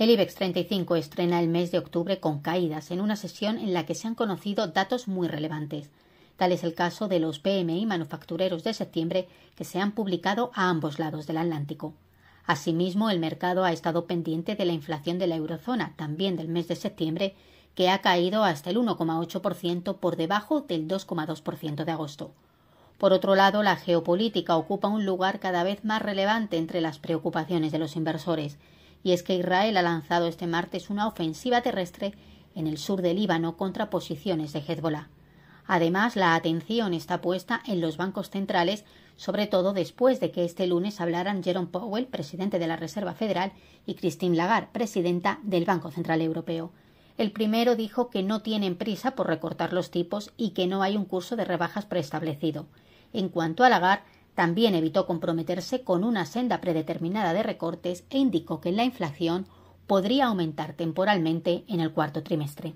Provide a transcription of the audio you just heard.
El IBEX 35 estrena el mes de octubre con caídas en una sesión en la que se han conocido datos muy relevantes. Tal es el caso de los PMI manufactureros de septiembre que se han publicado a ambos lados del Atlántico. Asimismo, el mercado ha estado pendiente de la inflación de la eurozona, también del mes de septiembre, que ha caído hasta el 1,8% por debajo del 2,2% de agosto. Por otro lado, la geopolítica ocupa un lugar cada vez más relevante entre las preocupaciones de los inversores y es que Israel ha lanzado este martes una ofensiva terrestre en el sur del Líbano contra posiciones de Hezbollah. Además, la atención está puesta en los bancos centrales, sobre todo después de que este lunes hablaran Jerome Powell, presidente de la Reserva Federal, y Christine Lagarde, presidenta del Banco Central Europeo. El primero dijo que no tienen prisa por recortar los tipos y que no hay un curso de rebajas preestablecido. En cuanto a Lagarde, también evitó comprometerse con una senda predeterminada de recortes e indicó que la inflación podría aumentar temporalmente en el cuarto trimestre.